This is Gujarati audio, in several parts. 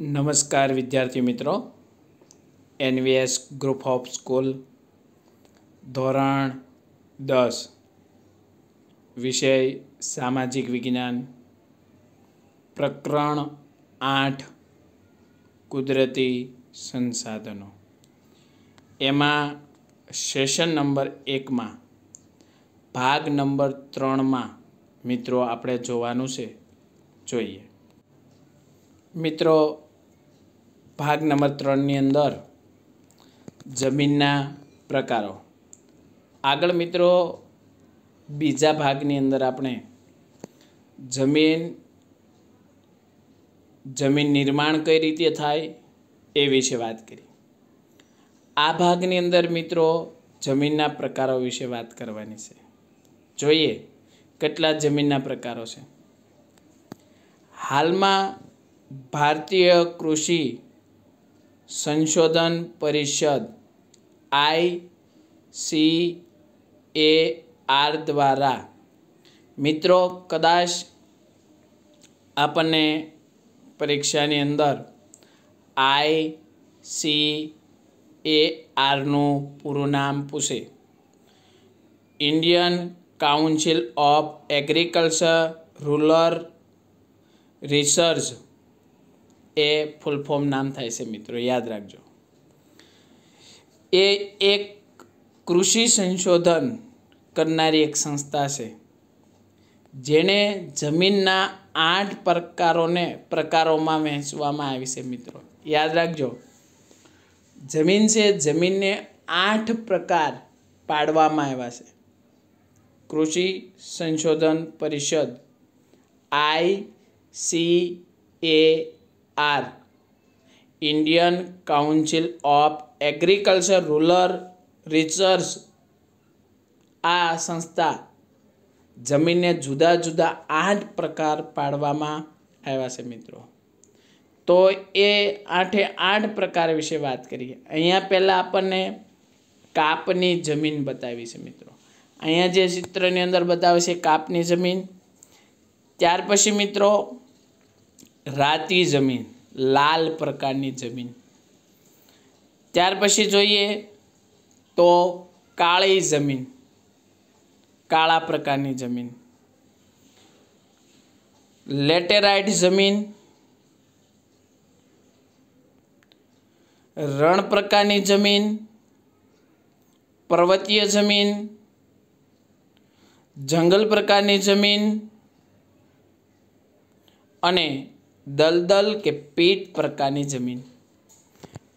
નમસ્કાર વિદ્યાર્થી મિત્રો એનવીએસ ગ્રુપ ઓફ સ્કૂલ ધોરણ દસ વિષય સામાજિક વિજ્ઞાન પ્રકરણ આઠ કુદરતી સંસાધનો એમાં સેશન નંબર એકમાં ભાગ નંબર ત્રણમાં મિત્રો આપણે જોવાનું છે જોઈએ મિત્રો ભાગ નંબર ત્રણની અંદર જમીનના પ્રકારો આગળ મિત્રો બીજા ભાગની અંદર આપણે જમીન જમીન નિર્માણ કઈ રીતે થાય એ વિશે વાત કરી આ ભાગની અંદર મિત્રો જમીનના પ્રકારો વિશે વાત કરવાની છે જોઈએ કેટલા જમીનના પ્રકારો છે હાલમાં ભારતીય કૃષિ સંશોધન પરિષદ આઈ સી એ આર દ્વારા મિત્રો કદાચ આપણને પરીક્ષાની અંદર આઈ સી એ આરનું પૂરું નામ પૂછે Indian council of agriculture rural research એ ફૂલ ફોર્મ નામ થાય છે મિત્રો યાદ રાખજો એ એક કૃષિ સંશોધન કરનારી એક સંસ્થા છે જેણે જમીનના આઠ પ્રકારોને પ્રકારોમાં વહેંચવામાં આવી છે મિત્રો યાદ રાખજો જમીન છે જમીનને આઠ પ્રકાર પાડવામાં આવ્યા છે કૃષિ સંશોધન પરિષદ I C A R Indian council of agriculture rural research આ સંસ્થા જમીનને જુદા જુદા આઠ પ્રકાર પાડવામાં આવ્યા છે મિત્રો તો એ આઠે આઠ પ્રકાર વિશે વાત કરીએ અહીંયા પહેલાં આપણને કાપની જમીન બતાવી છે મિત્રો અહીંયા જે ચિત્રની અંદર બતાવે છે કાપની જમીન ત્યાર પછી મિત્રો રાતી જમીન લાલ પ્રકારની જમીન ત્યાર પછી જોઈએ તો કાળી જમીન કાળા પ્રકારની જમીન લેટેરાઇટ જમીન રણ પ્રકારની જમીન પર્વતીય જમીન જંગલ પ્રકારની જમીન અને દલદલ કે પેટ પ્રકારની જમીન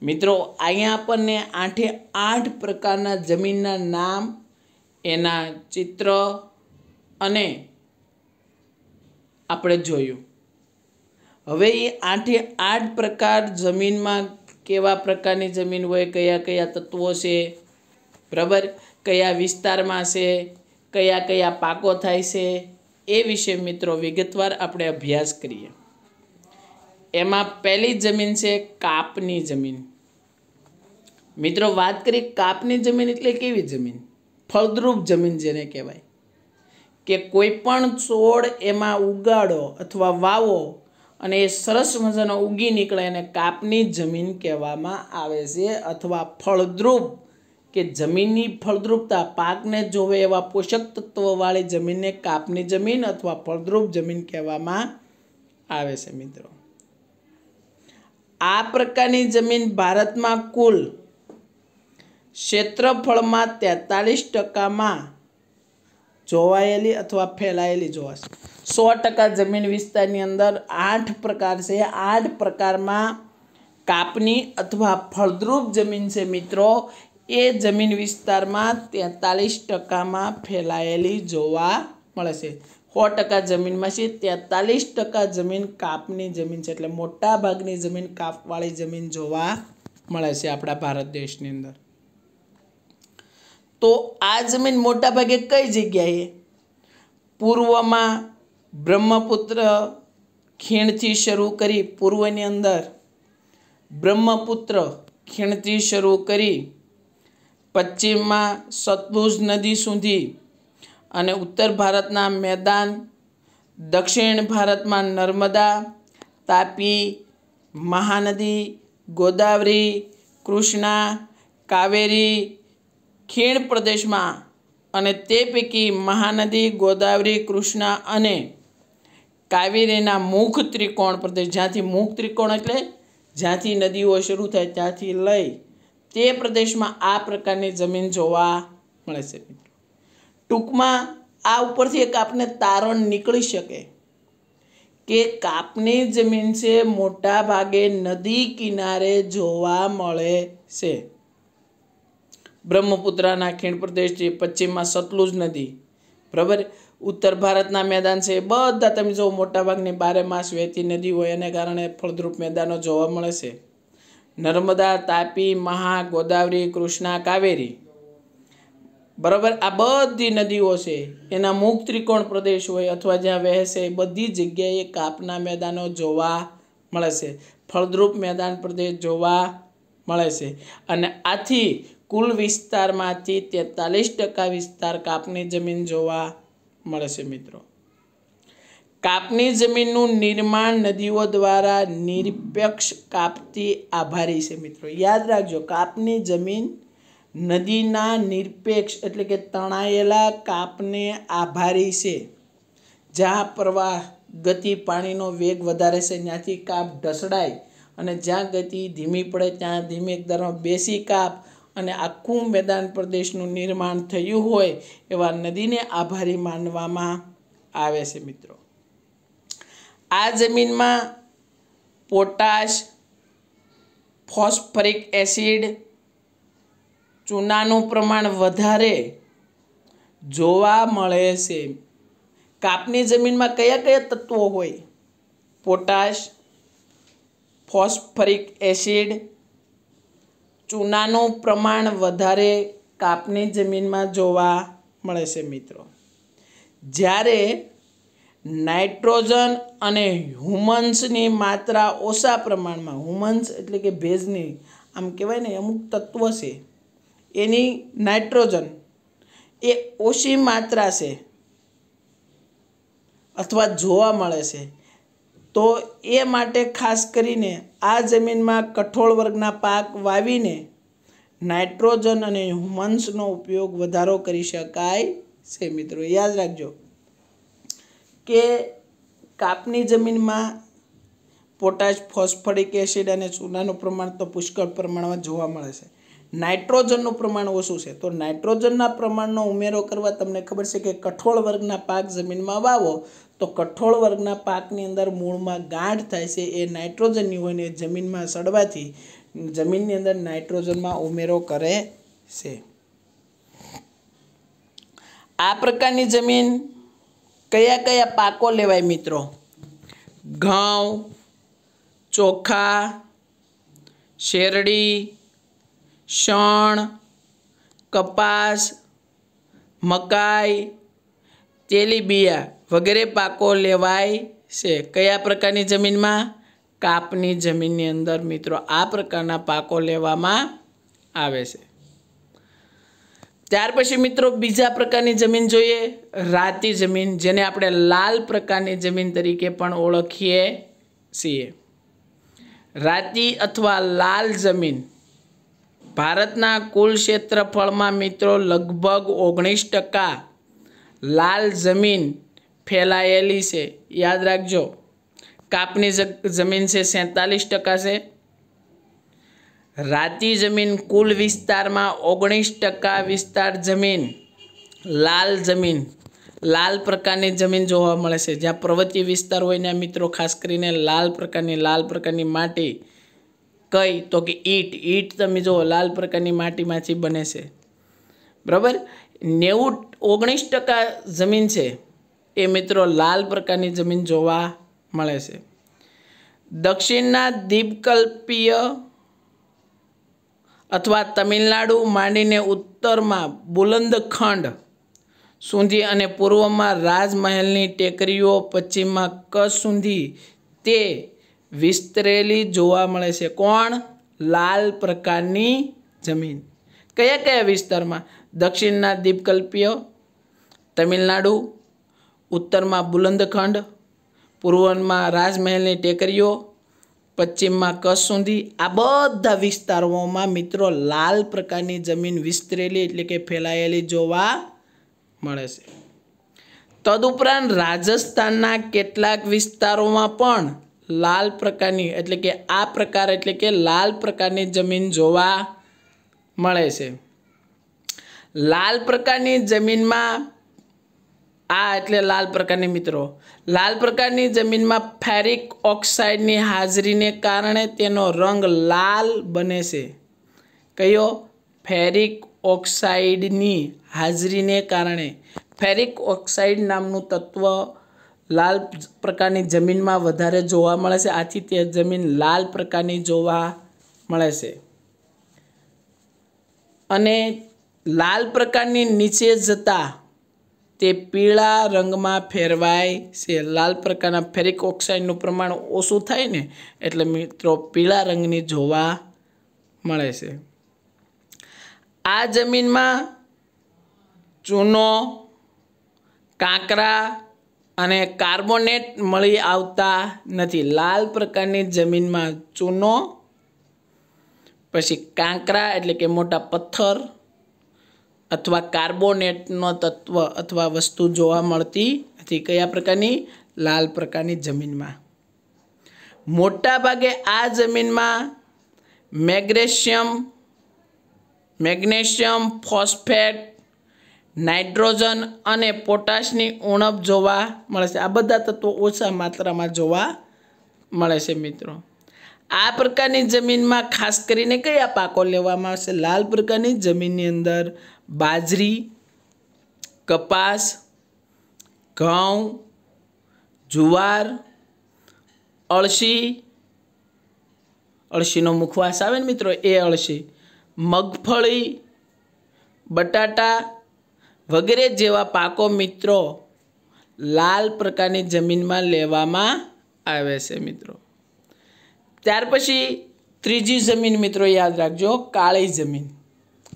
મિત્રો અહીંયા આપણને આઠે આઠ પ્રકારના જમીનના નામ એના ચિત્ર અને આપણે જોયું હવે એ આઠે આઠ પ્રકાર જમીનમાં કેવા પ્રકારની જમીન હોય કયા કયા તત્વો છે બરાબર કયા વિસ્તારમાં છે કયા કયા પાકો થાય છે એ વિશે મિત્રો વિગતવાર આપણે અભ્યાસ કરીએ એમાં પહેલી જમીન છે કાપની જમીન મિત્રો વાત કરી કાપની જમીન એટલે કેવી જમીન ફળદ્રુપ જમીન જેને કહેવાય કે કોઈ પણ છોડ એમાં ઉગાડો અથવા વાવો અને એ સરસ મજાનો ઉગી નીકળે એને કાપની જમીન કહેવામાં આવે છે અથવા ફળદ્રુપ કે જમીનની ફળદ્રુપતા પાકને જોવે એવા પોષક તત્વોવાળી જમીનને કાપની જમીન અથવા ફળદ્રુપ જમીન કહેવામાં આવે છે મિત્રો આ પ્રકારની જમીન ભારતમાં કુલ ક્ષેત્રફળમાં તેતાલીસ ટકામાં જોવાયેલી અથવા ફેલાયેલી જોવાશે સો ટકા જમીન વિસ્તારની અંદર આઠ પ્રકાર છે આઠ પ્રકારમાં કાપની અથવા ફળદ્રુપ જમીન છે મિત્રો એ જમીન વિસ્તારમાં તેતાલીસ ટકામાં ફેલાયેલી જોવા મળે છે સો ટકા જમીનમાં છે તેતાલીસ ટકા જમીન કાપની જમીન છે એટલે મોટા ભાગની જમીન કાપવાળી જમીન જોવા મળે છે આપણા ભારત દેશની અંદર તો આ જમીન મોટાભાગે કઈ જગ્યાએ પૂર્વમાં બ્રહ્મપુત્ર ખીણથી શરૂ કરી પૂર્વની અંદર બ્રહ્મપુત્ર ખીણથી શરૂ કરી પશ્ચિમમાં સતલુજ નદી સુધી અને ઉત્તર ભારતના મેદાન દક્ષિણ ભારતમાં નર્મદા તાપી મહાનદી ગોદાવરી કૃષ્ણા કાવેરી ખીણ પ્રદેશમાં અને તે પૈકી મહાનદી ગોદાવરી કૃષ્ણા અને કાવેરીના મુખ ત્રિકોણ પ્રદેશ જ્યાંથી મુખ ત્રિકોણ એટલે જ્યાંથી નદીઓ શરૂ થાય ત્યાંથી લઈ તે પ્રદેશમાં આ પ્રકારની જમીન જોવા મળે છે ટૂંકમાં આ ઉપરથી એક આપને તારણ નીકળી શકે કે કાપની જમીન છે મોટા ભાગે નદી કિનારે જોવા મળે છે બ્રહ્મપુત્રના ખીણ પ્રદેશ છે પશ્ચિમમાં સતલુજ નદી બરાબર ઉત્તર ભારતના મેદાન છે બધા તમે જો મોટાભાગની બારે માસ વહેતી નદી હોય એને કારણે ફળદ્રુપ મેદાનો જોવા મળે છે નર્મદા તાપી મહા ગોદાવરી કૃષ્ણા કાવેરી બરાબર આ બધી નદીઓ છે એના મુખ ત્રિકોણ પ્રદેશ હોય અથવા જ્યાં વહેશે બધી જગ્યાએ કાપના મેદાનો જોવા મળે છે ફળદ્રુપ મેદાન પ્રદેશ જોવા મળે છે અને આથી કુલ વિસ્તારમાંથી તેતાલીસ ટકા વિસ્તાર કાપની જમીન જોવા મળે છે મિત્રો કાપની જમીનનું નિર્માણ નદીઓ દ્વારા નિરપેક્ષ કાપતી આભારી છે મિત્રો યાદ રાખજો કાપની જમીન નદીના નિરપેક્ષ એટલે કે તણાયેલા કાપને આભારી છે જ્યાં પ્રવાહ ગતિ પાણીનો વેગ વધારે છે ત્યાંથી કાપ ઢસડાય અને જ્યાં ગતિ ધીમી પડે ત્યાં ધીમી દરમાં બેસી કાપ અને આખું મેદાન પ્રદેશનું નિર્માણ થયું હોય એવા નદીને આભારી માનવામાં આવે છે મિત્રો આ જમીનમાં પોટાશ ફોસ્ફરિક એસિડ ચૂનાનું પ્રમાણ વધારે જોવા મળે છે કાપની જમીનમાં કયા કયા તત્વો હોય પોટાશ ફોસ્ફરિક એસિડ ચૂનાનું પ્રમાણ વધારે કાપની જમીનમાં જોવા મળે છે મિત્રો જ્યારે નાઇટ્રોજન અને હ્યુમન્સની માત્રા ઓછા પ્રમાણમાં હ્યુમન્સ એટલે કે ભેજની આમ કહેવાય ને અમુક તત્વ છે એની નાઇટ્રોજન એ ઓછી માત્રા છે અથવા જોવા મળે છે તો એ માટે ખાસ કરીને આ જમીનમાં કઠોળ વર્ગના પાક વાવીને નાઇટ્રોજન અને હ્યુમન્સનો ઉપયોગ વધારો કરી શકાય છે મિત્રો યાદ રાખજો કે કાપની જમીનમાં પોટાશ ફોસ્ફરિક એસિડ અને સોનાનું પ્રમાણ તો પુષ્કળ પ્રમાણમાં જોવા મળે છે નાઇટ્રોજનનું પ્રમાણ ઓછું છે તો નાઇટ્રોજનના પ્રમાણનો ઉમેરો કરવા તમને ખબર છે કે કઠોળ વર્ગના પાક જમીનમાં વાવો તો કઠોળ વર્ગના પાકની અંદર મૂળમાં ગાંઠ થાય છે એ નાઇટ્રોજનની હોય ને જમીનમાં સડવાથી જમીનની અંદર નાઇટ્રોજનમાં ઉમેરો કરે છે આ પ્રકારની જમીન કયા કયા પાકો લેવાય મિત્રો ઘઉં ચોખા શેરડી શણ કપાસ મકાઈ તેલીબિયા વગેરે પાકો લેવાય છે કયા પ્રકારની જમીનમાં કાપની જમીનની અંદર મિત્રો આ પ્રકારના પાકો લેવામાં આવે છે ત્યાર પછી મિત્રો બીજા પ્રકારની જમીન જોઈએ રાતી જમીન જેને આપણે લાલ પ્રકારની જમીન તરીકે પણ ઓળખીએ છીએ રાતી અથવા લાલ જમીન ભારતના કુલ ક્ષેત્રફળમાં મિત્રો લગભગ ઓગણીસ ટકા લાલ જમીન ફેલાયેલી છે યાદ રાખજો કાપની જમીન છે સેતાલીસ ટકા છે રાતી જમીન કુલ વિસ્તારમાં ઓગણીસ ટકા વિસ્તાર જમીન લાલ જમીન લાલ પ્રકારની જમીન જોવા મળે છે જ્યાં પર્વતીય વિસ્તાર હોય ત્યાં મિત્રો ખાસ કરીને લાલ પ્રકારની લાલ પ્રકારની માટી કઈ તો કે ઈટ ઈટ તમે જુઓ લાલ પ્રકારની માટીમાંથી બને છે બરાબર નેવું ઓગણીસ ટકા જમીન છે એ મિત્રો લાલ પ્રકારની જમીન જોવા મળે છે દક્ષિણના દ્વીપકલ્પીય અથવા તમિલનાડુ માંડીને ઉત્તરમાં બુલંદખંડ સુધી અને પૂર્વમાં રાજમહેલની ટેકરીઓ પશ્ચિમમાં કચ્છ સુધી તે વિસ્તરેલી જોવા મળે છે કોણ લાલ પ્રકારની જમીન કયા કયા વિસ્તારમાં દક્ષિણના દ્વીપકલ્પીય તમિલનાડુ ઉત્તરમાં બુલંદખંડ પૂર્વમાં રાજમહેલની ટેકરીઓ પશ્ચિમમાં કચ્છ સુધી આ બધા વિસ્તારોમાં મિત્રો લાલ પ્રકારની જમીન વિસ્તરેલી એટલે કે ફેલાયેલી જોવા મળે છે તદુપરાંત રાજસ્થાનના કેટલાક વિસ્તારોમાં પણ લાલ પ્રકારની એટલે કે આ પ્રકાર એટલે કે લાલ પ્રકારની જમીન જોવા મળે છે લાલ પ્રકારની જમીનમાં આ એટલે લાલ પ્રકારની મિત્રો લાલ પ્રકારની જમીનમાં ફેરિક ઓક્સાઇડની હાજરીને કારણે તેનો રંગ લાલ બને છે કયો ફેરિક ઓક્સાઇડની હાજરીને કારણે ફેરિક ઓક્સાઇડ નામનું તત્વ લાલ પ્રકારની જમીનમાં વધારે જોવા મળે છે આથી તે જમીન લાલ પ્રકારની જોવા મળે છે અને લાલ પ્રકારની નીચે જતાં તે પીળા રંગમાં ફેરવાય છે લાલ પ્રકારના ફેરિક ઓક્સાઇડનું પ્રમાણ ઓછું થાય ને એટલે મિત્રો પીળા રંગની જોવા મળે છે આ જમીનમાં ચૂનો કાંકરા અને કાર્બોનેટ મળી આવતા નથી લાલ પ્રકારની જમીનમાં ચૂનો પછી કાંકરા એટલે કે મોટા પથ્થર અથવા કાર્બોનેટનો તત્વ અથવા વસ્તુ જોવા મળતી નથી કયા પ્રકારની લાલ પ્રકારની જમીનમાં મોટાભાગે આ જમીનમાં મેગ્નેશિયમ મેગ્નેશિયમ ફોસ્ફેટ નાઇટ્રોજન અને પોટાશની ઉણપ જોવા મળે છે આ બધા તત્વો ઓછા માત્રામાં જોવા મળે છે મિત્રો આ પ્રકારની જમીનમાં ખાસ કરીને કયા પાકો લેવામાં આવશે લાલ પ્રકારની જમીનની અંદર બાજરી કપાસ ઘઉં જુવાર અળસી અળસીનો મુખવાસ આવે ને મિત્રો એ અળસી મગફળી બટાટા વગેરે જેવા પાકો મિત્રો લાલ પ્રકારની જમીનમાં લેવામાં આવે છે મિત્રો ત્યાર પછી ત્રીજી જમીન મિત્રો યાદ રાખજો કાળી જમીન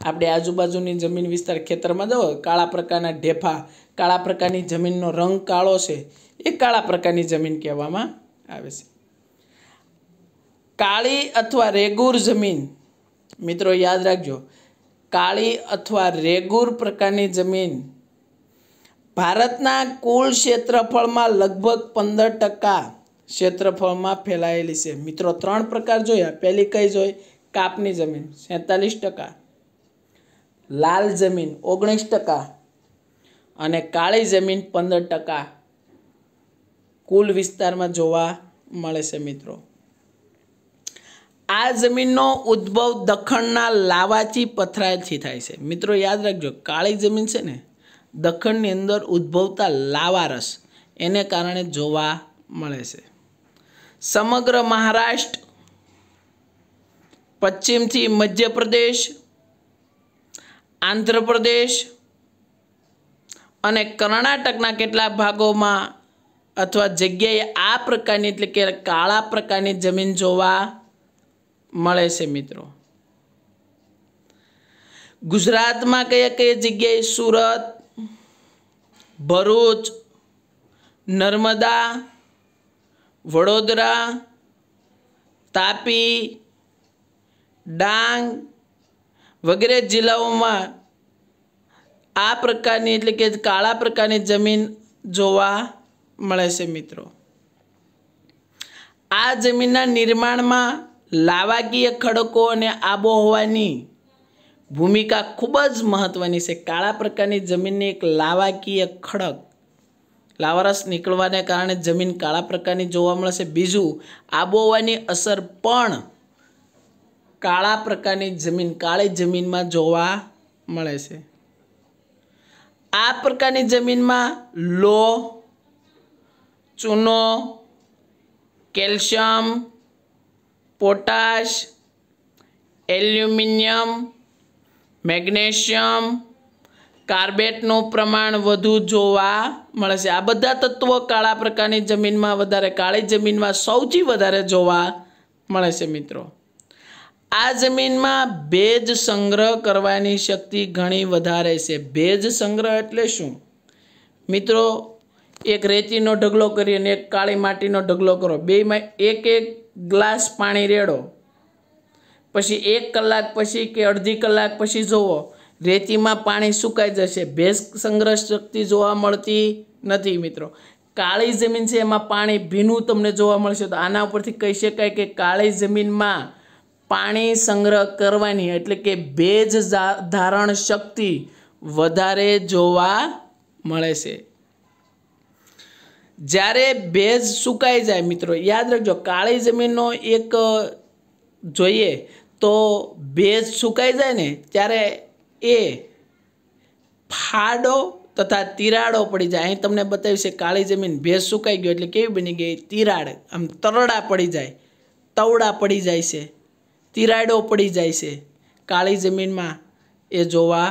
આપણે આજુબાજુની જમીન વિસ્તાર ખેતરમાં જો કાળા પ્રકારના ઢેફા કાળા પ્રકારની જમીનનો રંગ કાળો છે એ કાળા પ્રકારની જમીન કહેવામાં આવે છે કાળી અથવા રેગુર જમીન મિત્રો યાદ રાખજો કાળી અથવા રેગુર પ્રકારની જમીન ભારતના કુલ ક્ષેત્રફળમાં લગભગ પંદર ટકા ક્ષેત્રફળમાં ફેલાયેલી છે મિત્રો ત્રણ પ્રકાર જોયા પહેલી કઈ જોઈ કાપની જમીન સેતાલીસ ટકા લાલ જમીન ઓગણીસ ટકા અને કાળી જમીન પંદર ટકા કુલ વિસ્તારમાં જોવા મળે છે મિત્રો આ જમીનનો ઉદ્ભવ દખણના લાવાચી પથરાથી થાય છે મિત્રો યાદ રાખજો કાળી જમીન છે ને દખણની અંદર ઉદ્ભવતા લાવા રસ એને કારણે જોવા મળે છે સમગ્ર મહારાષ્ટ્ર પશ્ચિમથી મધ્યપ્રદેશ આંધ્રપ્રદેશ અને કર્ણાટકના કેટલાક ભાગોમાં અથવા જગ્યાએ આ પ્રકારની એટલે કે કાળા પ્રકારની જમીન જોવા મળે છે મિત્રો ગુજરાતમાં કયા કયા જગ્યાએ સુરત ભરૂચ નર્મદા વડોદરા તાપી ડાંગ વગેરે જિલ્લાઓમાં આ પ્રકારની એટલે કે કાળા પ્રકારની જમીન જોવા મળે છે મિત્રો આ જમીનના નિર્માણમાં લાવાકીય ખડકો અને આબોહવાની ભૂમિકા ખૂબ જ મહત્ત્વની છે કાળા પ્રકારની જમીનની એક લાવાકીય ખડક લાવારસ નીકળવાને કારણે જમીન કાળા પ્રકારની જોવા મળશે બીજું આબોહવાની અસર પણ કાળા પ્રકારની જમીન કાળી જમીનમાં જોવા મળે છે આ પ્રકારની જમીનમાં લો ચૂનો કેલ્શિયમ પોટાશ એલ્યુમિનિયમ મેગ્નેશિયમ કાર્બેટનું પ્રમાણ વધુ જોવા મળે છે આ બધા તત્વો કાળા પ્રકારની જમીનમાં વધારે કાળી જમીનમાં સૌથી વધારે જોવા મળે છે મિત્રો આ જમીનમાં ભેજ સંગ્રહ કરવાની શક્તિ ઘણી વધારે છે ભેજ સંગ્રહ એટલે શું મિત્રો એક રેતીનો ઢગલો કરી અને એક કાળી માટીનો ઢગલો કરો બેમાં એક એક ગ્લાસ પાણી રેડો પછી એક કલાક પછી કે અડધી કલાક પછી જુઓ રેતીમાં પાણી સુકાઈ જશે ભેજ સંગ્રહ શક્તિ જોવા મળતી નથી મિત્રો કાળી જમીન છે એમાં પાણી ભીનું તમને જોવા મળશે તો આના ઉપરથી કહી શકાય કે કાળી જમીનમાં પાણી સંગ્રહ કરવાની એટલે કે ભેજ ધારણ શક્તિ વધારે જોવા મળે છે જ્યારે ભેજ સુકાઈ જાય મિત્રો યાદ રાખજો કાળી જમીનનો એક જોઈએ તો ભેજ સુકાઈ જાય ને ત્યારે એ ફાડો તથા તિરાડો પડી જાય અહીં તમને બતાવ્યું છે કાળી જમીન ભેજ સુકાઈ ગયો એટલે કેવી બની ગઈ તિરાડ આમ તરડા પડી જાય તવડા પડી જાય છે તિરાડો પડી જાય છે કાળી જમીનમાં એ જોવા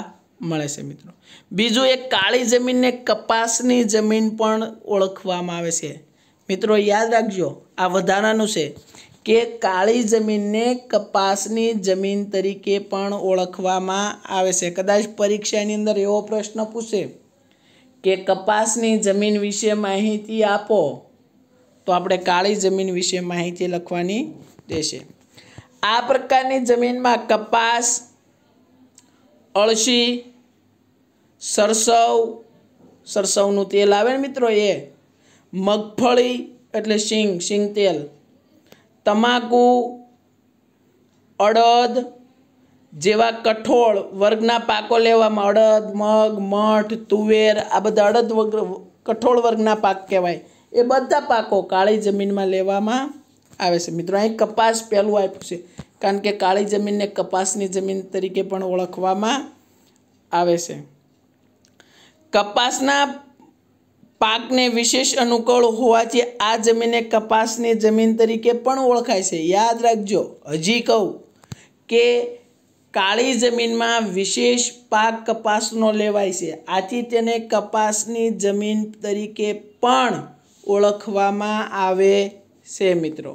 મળે છે મિત્રો બીજું એક કાળી જમીનને કપાસની જમીન પણ ઓળખવામાં આવે છે મિત્રો યાદ રાખજો આ વધારાનું છે કે કાળી જમીનને કપાસની જમીન તરીકે પણ ઓળખવામાં આવે છે કદાચ પરીક્ષાની અંદર એવો પ્રશ્ન પૂછે કે કપાસની જમીન વિશે માહિતી આપો તો આપણે કાળી જમીન વિશે માહિતી લખવાની રહેશે આ પ્રકારની જમીનમાં કપાસ અળસી સરસવ સરસવનું તેલ આવે ને મિત્રો એ મગફળી એટલે શીંગ શીંગ તેલ તમાકુ અડદ જેવા કઠોળ વર્ગના પાકો લેવામાં અડદ મગ મઠ તુવેર આ બધા અડદ કઠોળ વર્ગના પાક કહેવાય એ બધા પાકો કાળી જમીનમાં લેવામાં આવે છે મિત્રો અહીં કપાસ પહેલું આપ્યું છે કારણ કે કાળી જમીનને કપાસની જમીન તરીકે પણ ઓળખવામાં આવે છે કપાસના પાકને વિશેષ અનુકૂળ હોવાથી આ જમીને કપાસની જમીન તરીકે પણ ઓળખાય છે યાદ રાખજો હજી કહું કે કાળી જમીનમાં વિશેષ પાક કપાસનો લેવાય છે આથી તેને કપાસની જમીન તરીકે પણ ઓળખવામાં આવે છે મિત્રો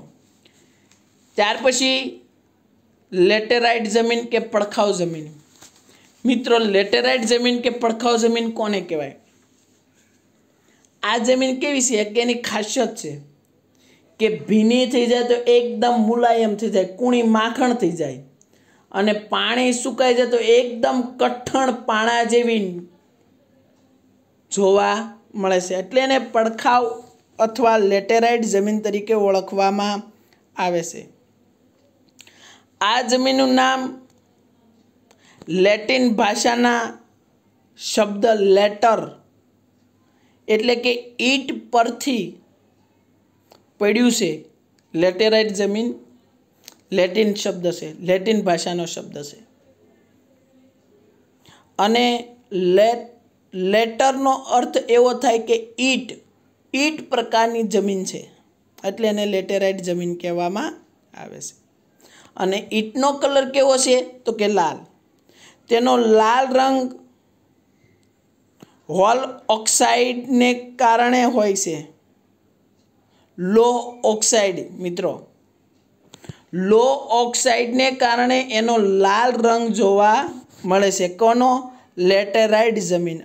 ત્યાર પછી લેટેરાઇટ જમીન કે પડખાવ જમીન મિત્રો લેટેરાઇટ જમીન કે પડખાવ જમીન કોને કહેવાય આ જમીન કેવી છે કે એની ખાસિયત છે કે ભીની થઈ જાય તો એકદમ મુલાયમ થઈ જાય કૂણી માખણ થઈ જાય અને પાણી સુકાઈ જાય તો એકદમ કઠણ પાણા જેવી જોવા મળે છે એટલે એને પડખાવ અથવા લેટેરાઇટ જમીન તરીકે ઓળખવામાં આવે છે આ જમીનનું નામ લેટિન ભાષાના શબ્દ લેટર એટલે કે ઈટ પરથી પડ્યું છે લેટેરાઇટ જમીન લેટિન શબ્દ છે લેટિન ભાષાનો શબ્દ છે અને લેટ લેટરનો અર્થ એવો થાય કે ઈટ ઈટ પ્રકારની જમીન છે એટલે એને લેટેરાઇટ જમીન કહેવામાં આવે છે અને ઈટનો કલર કેવો છે તો કે લાલ તેનો લાલ રંગ હોલ ઓક્સાઇડને કારણે હોય છે લો ઓક્સાઇડ મિત્રો લો ઓક્સાઇડને કારણે એનો લાલ રંગ જોવા મળે છે કોનો લેટેરાઇડ જમીન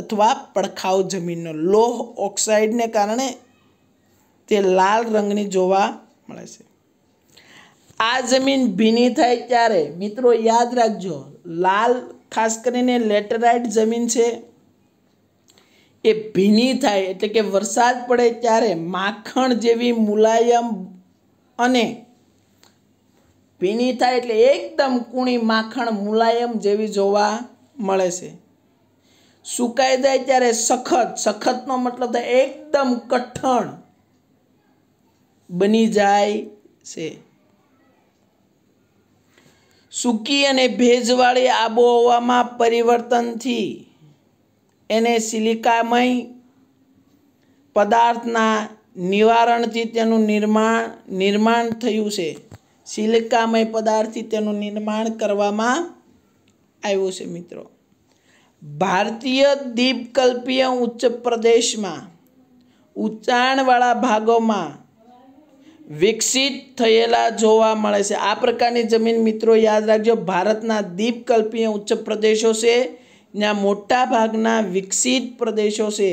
અથવા પડખાવ જમીનનો લોહ ઓક્સાઇડને કારણે તે લાલ રંગની જોવા મળે છે આ જમીન ભીની થાય ત્યારે મિત્રો યાદ રાખજો લાલ ખાસ કરીને લેટરાઇટ જમીન છે એ ભીની થાય એટલે કે વરસાદ પડે ત્યારે માખણ જેવી મુલાયમ અને ભીની થાય એટલે એકદમ કૂણી માખણ મુલાયમ જેવી જોવા મળે છે સુકાઈ જાય ત્યારે સખત સખતનો મતલબ થાય એકદમ કઠણ બની જાય છે સૂકી અને ભેજવાળી આબોહવામાં પરિવર્તનથી એને સિલિકામય પદાર્થના નિવારણથી તેનું નિર્માણ નિર્માણ થયું છે સિલિકામય પદાર્થથી તેનું નિર્માણ કરવામાં આવ્યું છે મિત્રો ભારતીય દ્વીપકલ્પીય ઉચ્ચ પ્રદેશમાં ઊંચાણવાળા ભાગોમાં વિકસિત થયેલા જોવા મળે છે આ પ્રકારની જમીન મિત્રો યાદ રાખજો ભારતના દ્વીપકલ્પીય ઉચ્ચ પ્રદેશો છે જ્યાં મોટા ભાગના વિકસિત પ્રદેશો છે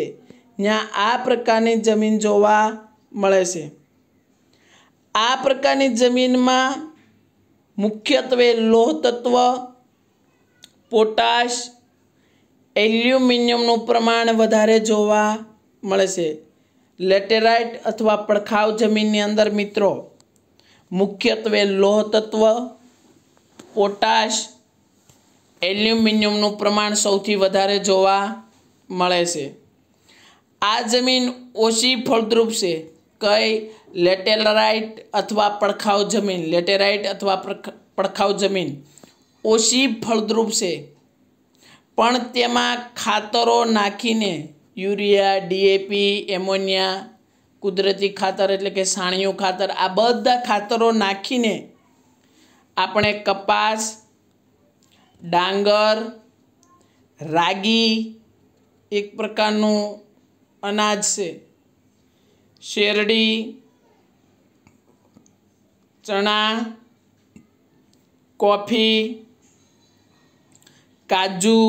જ્યાં આ પ્રકારની જમીન જોવા મળે છે આ પ્રકારની જમીનમાં મુખ્યત્વે લોહ તત્વ પોટાશ એલ્યુમિનિયમનું પ્રમાણ વધારે જોવા મળે છે લેટેરાઇટ અથવા પડખાવ જમીનની અંદર મિત્રો મુખ્યત્વે લોહ તત્વ પોટાશ એલ્યુમિનિયમનું પ્રમાણ સૌથી વધારે જોવા મળે છે આ જમીન ઓછી ફળદ્રુપ છે કઈ લેટેલરાઇટ અથવા પડખાવ જમીન લેટેરાઇટ અથવા પડખાવ જમીન ઓછી ફળદ્રુપ છે પણ તેમાં ખાતરો નાખીને યુરિયા ડીએપી એમોનિયા કુદરતી ખાતર એટલે કે સાણિયું ખાતર આ બધા ખાતરો નાખીને આપણે કપાસ ડાંગર રાગી એક પ્રકારનું અનાજ છે શેરડી ચણા કોફી કાજુ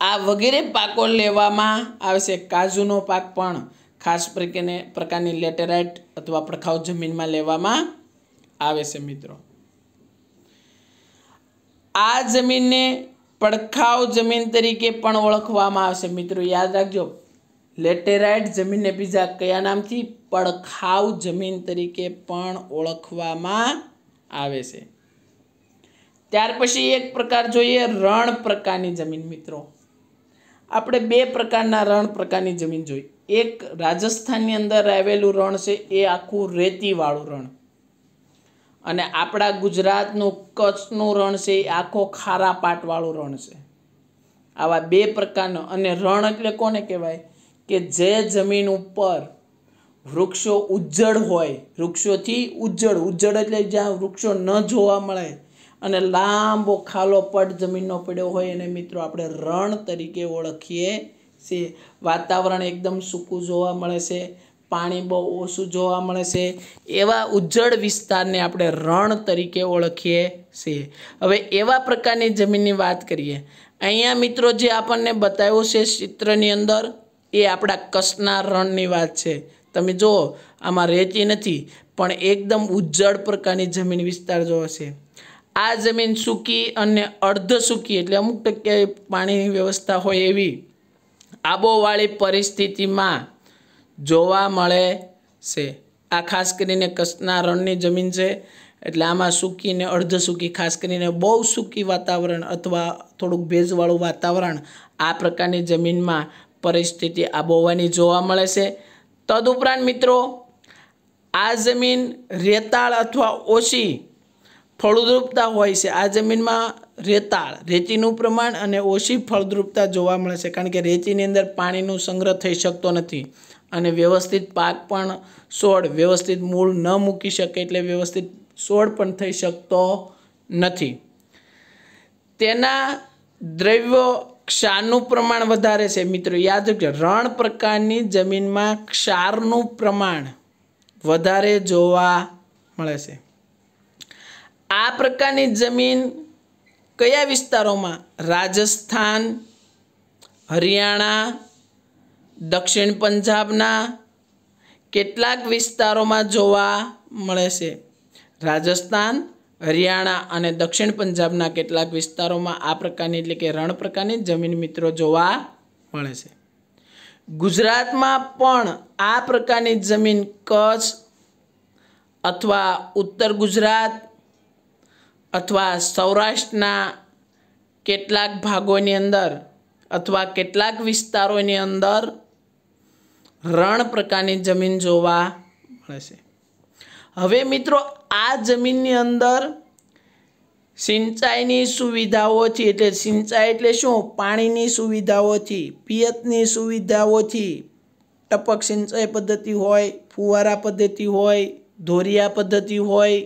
આ વગેરે પાકો લેવામાં આવશે કાજુનો પાક પણ ખાસ પ્રકારને પ્રકારની લેટેરાઇટ અથવા પડખાવ જમીનમાં લેવામાં આવે છે મિત્રો આ જમીનને પડખાવ જમીન તરીકે પણ ઓળખવામાં આવશે મિત્રો યાદ રાખજો લેટેરાઇટ જમીનને બીજા કયા નામથી પડખાવ જમીન તરીકે પણ ઓળખવામાં આવે છે ત્યાર પછી એક પ્રકાર જોઈએ રણ પ્રકારની જમીન મિત્રો આપણે બે પ્રકારના રણ પ્રકારની જમીન જોઈ એક રાજસ્થાનની અંદર આવેલું રણ છે એ આખું રેતીવાળું રણ અને આપણા ગુજરાતનું કચ્છનું રણ છે એ આખો ખારા પાટવાળું રણ છે આવા બે પ્રકારનો અને રણ એટલે કોને કહેવાય કે જે જમીન ઉપર વૃક્ષો ઉજ્જડ હોય વૃક્ષોથી ઉજ્જડ ઉજ્જડ એટલે જ્યાં વૃક્ષો ન જોવા મળે અને લાંબો ખાલો પટ જમીનનો પડ્યો હોય એને મિત્રો આપણે રણ તરીકે ઓળખીએ છીએ વાતાવરણ એકદમ સૂકું જોવા મળે છે પાણી બહુ ઓછું જોવા મળે છે એવા ઉજ્જડ વિસ્તારને આપણે રણ તરીકે ઓળખીએ છીએ હવે એવા પ્રકારની જમીનની વાત કરીએ અહીંયા મિત્રો જે આપણને બતાવ્યો છે ચિત્રની અંદર એ આપણા કચ્છના રણની વાત છે તમે જુઓ આમાં રહેતી નથી પણ એકદમ ઉજ્જડ પ્રકારની જમીન વિસ્તાર જોવો છે આ જમીન સૂકી અને અર્ધ સૂકી એટલે અમુક ટકે પાણીની વ્યવસ્થા હોય એવી આબોવાળી પરિસ્થિતિમાં જોવા મળે છે આ ખાસ કરીને કચ્છના રણની જમીન છે એટલે આમાં સૂકી ને અર્ધ સૂકી ખાસ કરીને બહુ સૂકી વાતાવરણ અથવા થોડુંક ભેજવાળું વાતાવરણ આ પ્રકારની જમીનમાં પરિસ્થિતિ આબોહવાની જોવા મળે છે તદુપરાંત મિત્રો આ જમીન રેતાળ અથવા ઓછી ફળદ્રુપતા હોય છે આ જમીનમાં રેતાળ રેતીનું પ્રમાણ અને ઓછી ફળદ્રુપતા જોવા મળે છે કારણ કે રેતીની અંદર પાણીનો સંગ્રહ થઈ શકતો નથી અને વ્યવસ્થિત પાક પણ છોડ વ્યવસ્થિત મૂળ ન મૂકી શકે એટલે વ્યવસ્થિત સોડ પણ થઈ શકતો નથી તેના દ્રવ્યો ક્ષારનું પ્રમાણ વધારે છે મિત્રો યાદ રાખજો રણ પ્રકારની જમીનમાં ક્ષારનું પ્રમાણ વધારે જોવા મળે છે આ પ્રકારની જમીન કયા વિસ્તારોમાં રાજસ્થાન હરિયાણા દક્ષિણ પંજાબના કેટલાક વિસ્તારોમાં જોવા મળે છે રાજસ્થાન હરિયાણા અને દક્ષિણ પંજાબના કેટલાક વિસ્તારોમાં આ પ્રકારની એટલે કે રણ પ્રકારની જમીન મિત્રો જોવા મળે છે ગુજરાતમાં પણ આ પ્રકારની જમીન કચ્છ અથવા ઉત્તર ગુજરાત અથવા સૌરાષ્ટ્રના કેટલાક ભાગોની અંદર અથવા કેટલાક વિસ્તારોની અંદર રણ પ્રકારની જમીન જોવા મળે છે હવે મિત્રો આ જમીનની અંદર સિંચાઈની સુવિધાઓથી એટલે સિંચાઈ એટલે શું પાણીની સુવિધાઓથી પિયતની સુવિધાઓથી ટપક સિંચાઈ પદ્ધતિ હોય ફુવારા પદ્ધતિ હોય ધોરિયા પદ્ધતિ હોય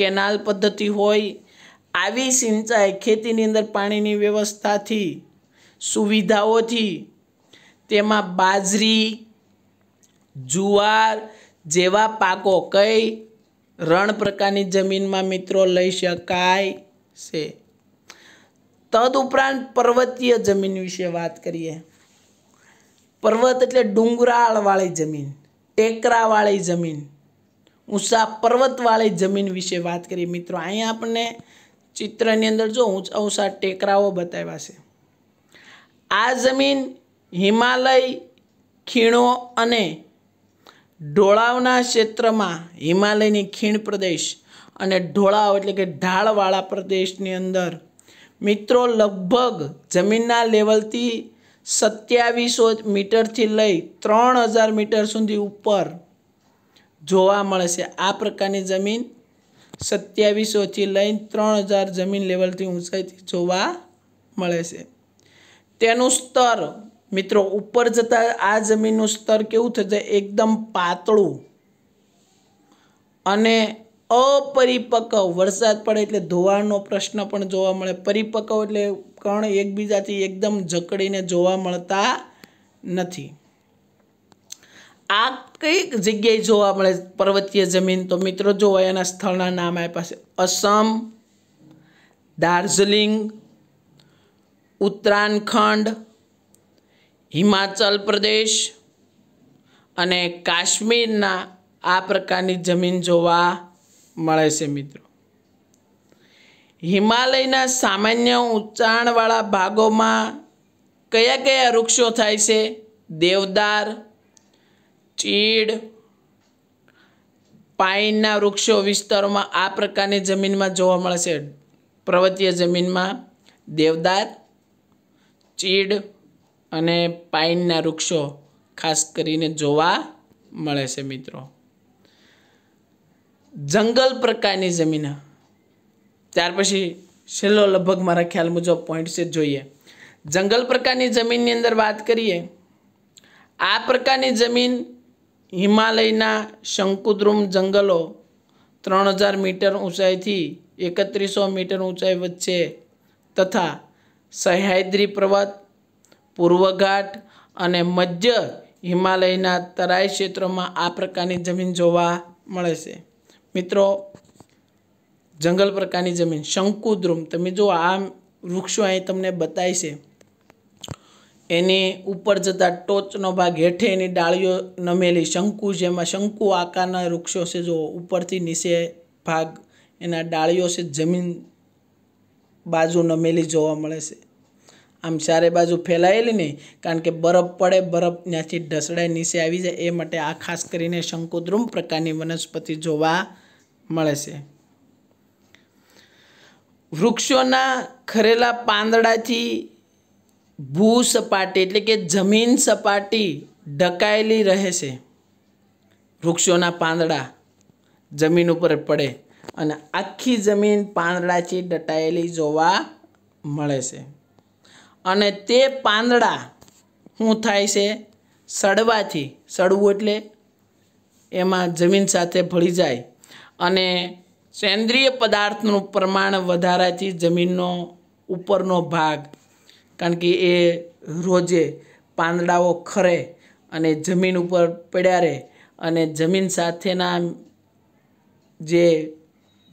કેનાલ પદ્ધતિ હોય આવી સિંચાઈ ખેતીની અંદર પાણીની વ્યવસ્થાથી સુવિધાઓથી તેમાં બાજરી જુવાર જેવા પાકો કઈ રણ પ્રકારની જમીનમાં મિત્રો લઈ શકાય છે તદઉપરાંત પર્વતીય જમીન વિશે વાત કરીએ પર્વત એટલે ડુંગરાળવાળી જમીન ટેકરાવાળી જમીન ઊંચા પર્વતવાળી જમીન વિશે વાત કરીએ મિત્રો અહીંયા આપણને ચિત્રની અંદર જો ઊંચા ઊંચા ટેકરાઓ બતાવ્યા છે આ જમીન હિમાલય ખીણો અને ઢોળાવના ક્ષેત્રમાં હિમાલયની ખીણ પ્રદેશ અને ઢોળાવ એટલે કે ઢાળવાળા પ્રદેશની અંદર મિત્રો લગભગ જમીનના લેવલથી સત્યાવીસો મીટરથી લઈ ત્રણ હજાર મીટર સુધી ઉપર જોવા મળે છે આ પ્રકારની જમીન સત્યાવીસોથી લઈને ત્રણ હજાર જમીન લેવલથી ઊંચાઈથી જોવા મળે છે તેનું સ્તર મિત્રો ઉપર જતાં આ જમીનનું સ્તર કેવું થશે એકદમ પાતળું અને અપરિપક્વ વરસાદ પડે એટલે ધોવાણનો પ્રશ્ન પણ જોવા મળે પરિપક્વ એટલે કણ એકબીજાથી એકદમ જકડીને જોવા મળતા નથી આ કઈ જગ્યાએ જોવા મળે પર્વતીય જમીન તો મિત્રો જો એના સ્થળના નામ આપ્યા છે અસમ દાર્જિલિંગ ઉત્તરાખંડ હિમાચલ પ્રદેશ અને કાશ્મીરના આ પ્રકારની જમીન જોવા મળે છે મિત્રો હિમાલયના સામાન્ય ઊંચાણવાળા ભાગોમાં કયા કયા વૃક્ષો થાય છે દેવદાર ચીડ પાઇનના વૃક્ષો વિસ્તારોમાં આ પ્રકારની જમીનમાં જોવા મળે છે પર્વતીય જમીનમાં દેવદાર ચીડ અને પાઇનના વૃક્ષો ખાસ કરીને જોવા મળે છે મિત્રો જંગલ પ્રકારની જમીન ત્યાર પછી છેલ્લો લગભગ મારા ખ્યાલ મુજબ પોઈન્ટ છે જોઈએ જંગલ પ્રકારની જમીનની અંદર વાત કરીએ આ પ્રકારની જમીન હિમાલયના શંકુદ્રુમ જંગલો ત્રણ હજાર મીટર ઊંચાઈથી એકત્રીસો મીટર ઊંચાઈ વચ્ચે તથા સહ્યાદ્રી પર્વત પૂર્વઘાટ અને મધ્ય હિમાલયના તરાઈ ક્ષેત્રોમાં આ પ્રકારની જમીન જોવા મળે છે મિત્રો જંગલ પ્રકારની જમીન શંકુદ્રુમ તમે જો આ વૃક્ષો અહીં તમને બતાવી છે એની ઉપર જતાં ટોચનો ભાગ હેઠે એની ડાળીઓ નમેલી શંકુ જેમાં શંકુ આકારના વૃક્ષો છે જો ઉપરથી નીચે ભાગ એના ડાળીઓ છે જમીન બાજુ નમેલી જોવા મળે છે આમ ચારે બાજુ ફેલાયેલી નહીં કારણ કે બરફ પડે બરફ ત્યાંથી ઢસડાઈ નીચે આવી જાય એ માટે આ ખાસ કરીને શંકુદ્રુમ પ્રકારની વનસ્પતિ જોવા મળે છે વૃક્ષોના ખરેલા પાંદડાથી ભૂ સપાટી એટલે કે જમીન સપાટી ઢકાયેલી રહે છે વૃક્ષોના પાંદડા જમીન ઉપર પડે અને આખી જમીન પાંદડાથી દટાયેલી જોવા મળે છે અને તે પાંદડા શું થાય છે સડવાથી સડવું એટલે એમાં જમીન સાથે ભળી જાય અને સેન્દ્રિય પદાર્થનું પ્રમાણ વધારાથી જમીનનો ઉપરનો ભાગ કારણ કે એ રોજે પાંદડાઓ ખરે અને જમીન ઉપર પડ્યા રહે અને જમીન સાથેના જે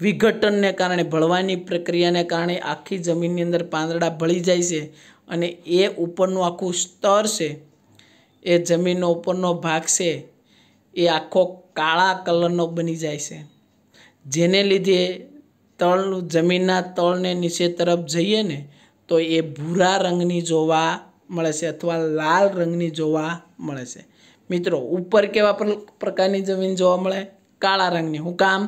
વિઘટનને કારણે ભળવાની પ્રક્રિયાને કારણે આખી જમીનની અંદર પાંદડા ભળી જાય છે અને એ ઉપરનું આખું સ્તર છે એ જમીનનો ઉપરનો ભાગ છે એ આખો કાળા કલરનો બની જાય છે જેને લીધે તળનું જમીનના તળને નીચે તરફ જઈએ ને તો એ ભૂરા રંગની જોવા મળે છે અથવા લાલ રંગની જોવા મળે છે મિત્રો ઉપર કેવા પ્રકારની જમીન જોવા મળે કાળા રંગની હું કામ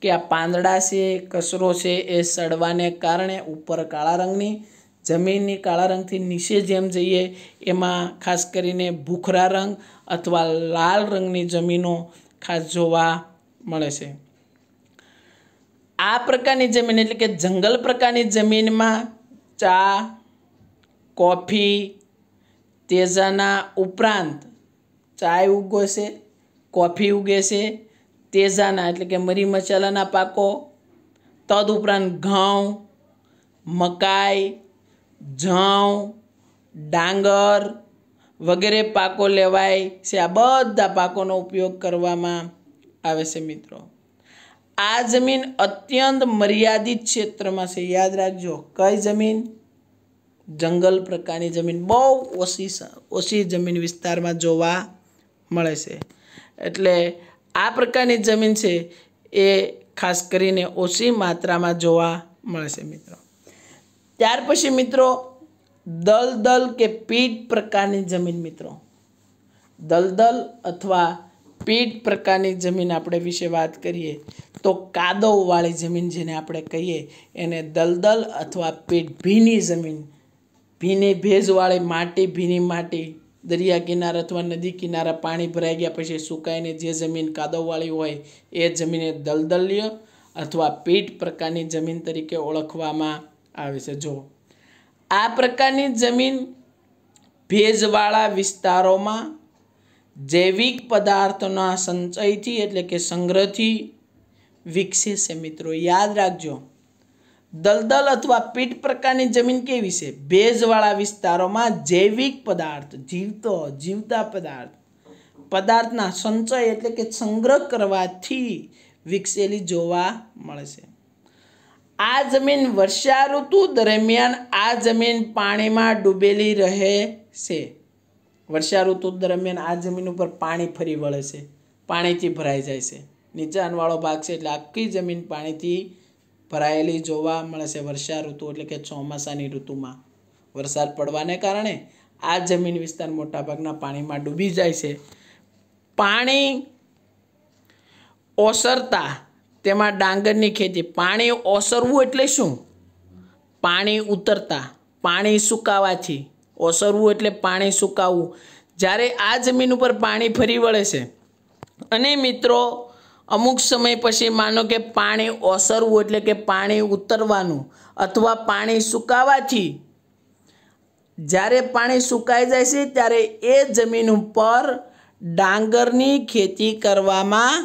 કે આ પાંદડા છે કચરો છે એ સડવાને કારણે ઉપર કાળા રંગની જમીનની કાળા રંગથી નીચે જેમ જઈએ એમાં ખાસ કરીને ભૂખરા રંગ અથવા લાલ રંગની જમીનો ખાસ જોવા મળે છે આ પ્રકારની જમીન એટલે કે જંગલ પ્રકારની જમીનમાં ચા કોફી તેજાના ઉપરાંત ચાય ઉગે છે કોફી ઉગે છે તેજાના એટલે કે મરી મસાલાના પાકો તદ ઉપરાંત ઘઉં મકાઈ જવ ડાંગર વગેરે પાકો લેવાય છે આ બધા પાકોનો ઉપયોગ કરવામાં આવે છે મિત્રો આ જમીન અત્યંત મર્યાદિત ક્ષેત્રમાં છે યાદ રાખજો કઈ જમીન જંગલ પ્રકારની જમીન બહુ ઓછી ઓછી જમીન વિસ્તારમાં જોવા મળે છે એટલે આ પ્રકારની જમીન છે એ ખાસ કરીને ઓછી માત્રામાં જોવા મળે છે મિત્રો ત્યાર પછી મિત્રો દલદલ કે પીટ પ્રકારની જમીન મિત્રો દલદલ અથવા પીટ પ્રકારની જમીન આપણે વિશે વાત કરીએ તો કાદવવાળી જમીન જેને આપણે કહીએ એને દલદલ અથવા પીટ ભીની જમીન ભીની ભેજવાળી માટી ભીની માટી દરિયા કિનારા અથવા નદી કિનારા પાણી ભરાઈ ગયા પછી સુકાઈને જે જમીન કાદવવાળી હોય એ જમીને દલદલ્ય અથવા પીટ પ્રકારની જમીન તરીકે ઓળખવામાં આવે છે જો આ પ્રકારની જમીન ભેજવાળા વિસ્તારોમાં જૈવિક પદાર્થોના સંચયથી એટલે કે સંગ્રહથી વિકસે છે મિત્રો યાદ રાખજો દલદલ અથવા પીઠ પ્રકારની જમીન કેવી છે ભેજવાળા વિસ્તારોમાં જૈવિક પદાર્થ જીવતો જીવતા પદાર્થ પદાર્થના સંચય એટલે કે સંગ્રહ કરવાથી વિકસેલી જોવા મળે છે આ જમીન વર્ષા ઋતુ દરમિયાન આ જમીન પાણીમાં ડૂબેલી રહે છે વર્ષા ઋતુ દરમિયાન આ જમીન ઉપર પાણી ફરી વળે છે પાણીથી ભરાઈ જાય છે નીચાણવાળો ભાગ છે એટલે આખી જમીન પાણીથી ભરાયેલી જોવા મળે છે વર્ષા ઋતુ એટલે કે ચોમાસાની ઋતુમાં વરસાદ પડવાને કારણે આ જમીન વિસ્તાર મોટાભાગના પાણીમાં ડૂબી જાય છે પાણી ઓસરતા તેમાં ડાંગરની ખેતી પાણી ઓસરવું એટલે શું પાણી ઉતરતા પાણી સુકાવાથી ઓસરવું એટલે પાણી સુકાવવું જ્યારે આ જમીન ઉપર પાણી ફરી વળે છે અને મિત્રો અમુક સમય પછી માનો કે પાણી ઓસરવું એટલે કે પાણી ઉતરવાનું અથવા પાણી સુકાવાથી જ્યારે પાણી સુકાઈ જાય છે ત્યારે એ જમીન ઉપર ડાંગરની ખેતી કરવામાં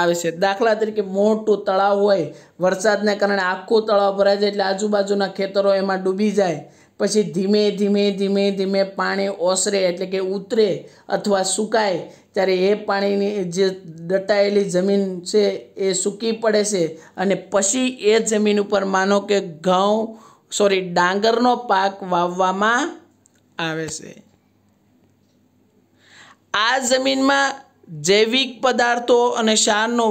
આવે છે દાખલા તરીકે મોટું તળાવ હોય વરસાદને કારણે આખું તળાવ ભરાઈ જાય એટલે આજુબાજુના ખેતરો એમાં ડૂબી જાય પછી ધીમે ધીમે ધીમે ધીમે પાણી ઓસરે એટલે કે ઉતરે અથવા સુકાય ત્યારે એ પાણીની જે દટાયેલી જમીન છે એ સૂકી પડે છે અને પછી એ જમીન ઉપર માનો કે ઘઉં સોરી ડાંગરનો પાક વાવવામાં આવે છે આ જમીનમાં જૈવિક પદાર્થો અને ક્ષારનો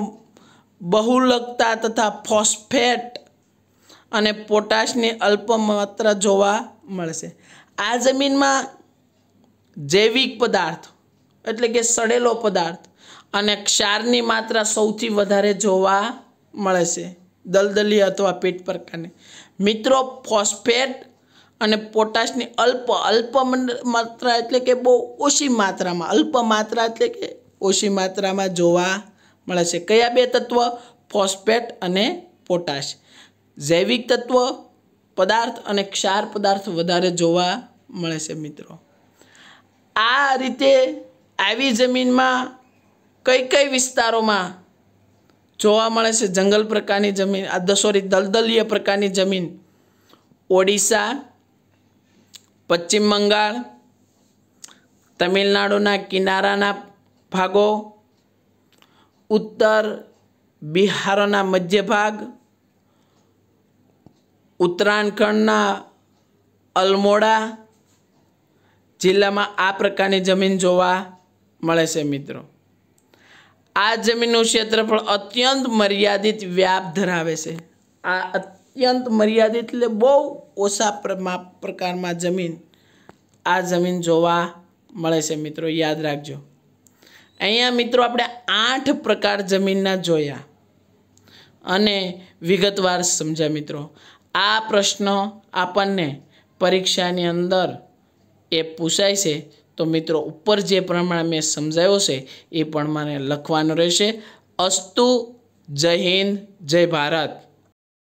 બહુલકતા તથા ફોસ્ફેટ અને પોટાશની અલ્પ માત્રા જોવા મળશે આ જમીનમાં જૈવિક પદાર્થ એટલે કે સડેલો પદાર્થ અને ક્ષારની માત્રા સૌથી વધારે જોવા મળે છે દલદલી અથવા પેટ પ્રકારની મિત્રો ફોસ્ફેટ અને પોટાશની અલ્પ અલ્પ માત્રા એટલે કે બહુ ઓછી માત્રામાં અલ્પ માત્રા એટલે કે ઓછી માત્રામાં જોવા મળે છે કયા બે તત્વ ફોસ્ફેટ અને પોટાશ જૈવિક તત્વ પદાર્થ અને ક્ષાર પદાર્થ વધારે જોવા મળે છે મિત્રો આ રીતે આવી જમીનમાં કઈ કઈ વિસ્તારોમાં જોવા મળે છે જંગલ પ્રકારની જમીન આ સોરી દલદલીય પ્રકારની જમીન ઓડિશા પશ્ચિમ બંગાળ તમિલનાડુના કિનારાના ભાગો ઉત્તર બિહારના મધ્ય ભાગ ઉત્તરાયણખંડના અલમોડા જિલ્લામાં આ પ્રકારની જમીન જોવા મળે છે મિત્રો આ જમીનનું ક્ષેત્રફળ અત્યંત મર્યાદિત વ્યાપ ધરાવે છે આ અત્યંત મર્યાદિત એટલે બહુ ઓછા પ્રકારમાં જમીન આ જમીન જોવા મળે છે મિત્રો યાદ રાખજો અહીંયા મિત્રો આપણે આઠ પ્રકાર જમીનના જોયા અને વિગતવાર સમજ્યા મિત્રો આ પ્રશ્ન આપણને પરીક્ષાની અંદર એ પૂછાય છે તો મિત્રો ઉપર જે પ્રમાણે મેં સમજાવ્યો છે એ પણ પ્રમાણે લખવાનું રહેશે અસ્તુ જય હિન્દ જય ભારત